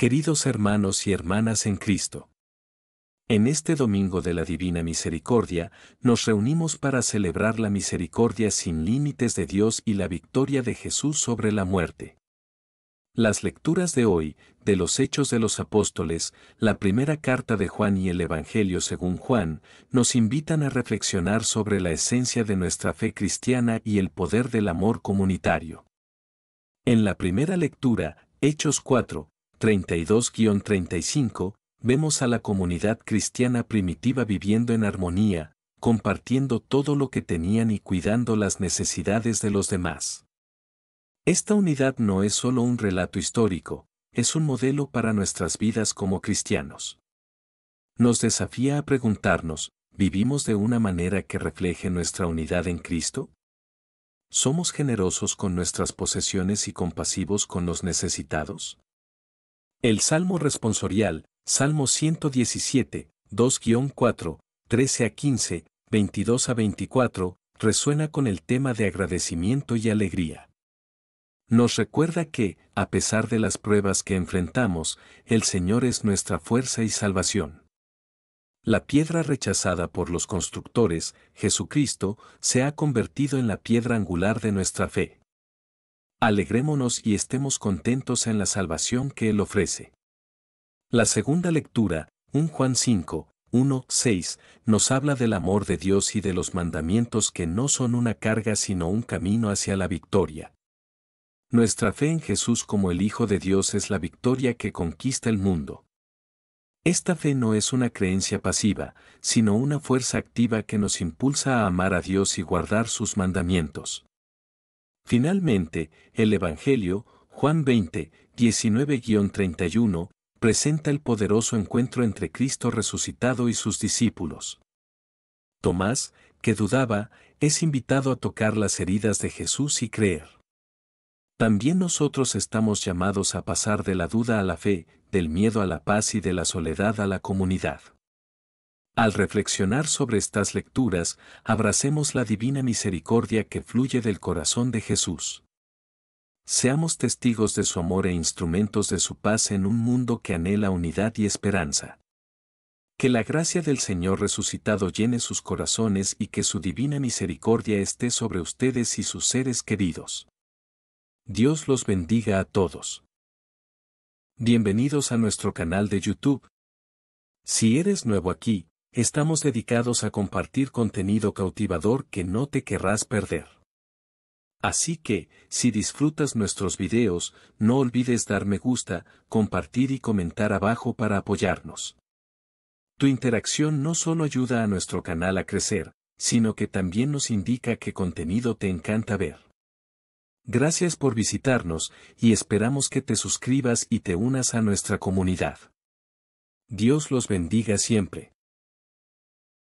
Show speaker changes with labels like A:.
A: Queridos hermanos y hermanas en Cristo, en este domingo de la Divina Misericordia nos reunimos para celebrar la misericordia sin límites de Dios y la victoria de Jesús sobre la muerte. Las lecturas de hoy, de los Hechos de los Apóstoles, la primera carta de Juan y el Evangelio según Juan, nos invitan a reflexionar sobre la esencia de nuestra fe cristiana y el poder del amor comunitario. En la primera lectura, Hechos 4, 32-35, vemos a la comunidad cristiana primitiva viviendo en armonía, compartiendo todo lo que tenían y cuidando las necesidades de los demás. Esta unidad no es solo un relato histórico, es un modelo para nuestras vidas como cristianos. Nos desafía a preguntarnos, ¿vivimos de una manera que refleje nuestra unidad en Cristo? ¿Somos generosos con nuestras posesiones y compasivos con los necesitados? El Salmo responsorial, Salmo 117, 2-4, 13 a 15, 22 a 24, resuena con el tema de agradecimiento y alegría. Nos recuerda que, a pesar de las pruebas que enfrentamos, el Señor es nuestra fuerza y salvación. La piedra rechazada por los constructores, Jesucristo, se ha convertido en la piedra angular de nuestra fe. Alegrémonos y estemos contentos en la salvación que Él ofrece. La segunda lectura, 1 Juan 5, 1, 6, nos habla del amor de Dios y de los mandamientos que no son una carga sino un camino hacia la victoria. Nuestra fe en Jesús como el Hijo de Dios es la victoria que conquista el mundo. Esta fe no es una creencia pasiva, sino una fuerza activa que nos impulsa a amar a Dios y guardar sus mandamientos. Finalmente, el Evangelio, Juan 20, 19-31, presenta el poderoso encuentro entre Cristo resucitado y sus discípulos. Tomás, que dudaba, es invitado a tocar las heridas de Jesús y creer. También nosotros estamos llamados a pasar de la duda a la fe, del miedo a la paz y de la soledad a la comunidad. Al reflexionar sobre estas lecturas, abracemos la divina misericordia que fluye del corazón de Jesús. Seamos testigos de su amor e instrumentos de su paz en un mundo que anhela unidad y esperanza. Que la gracia del Señor resucitado llene sus corazones y que su divina misericordia esté sobre ustedes y sus seres queridos. Dios los bendiga a todos. Bienvenidos a nuestro canal de YouTube. Si eres nuevo aquí, Estamos dedicados a compartir contenido cautivador que no te querrás perder. Así que, si disfrutas nuestros videos, no olvides dar me gusta, compartir y comentar abajo para apoyarnos. Tu interacción no solo ayuda a nuestro canal a crecer, sino que también nos indica qué contenido te encanta ver. Gracias por visitarnos y esperamos que te suscribas y te unas a nuestra comunidad. Dios los bendiga siempre.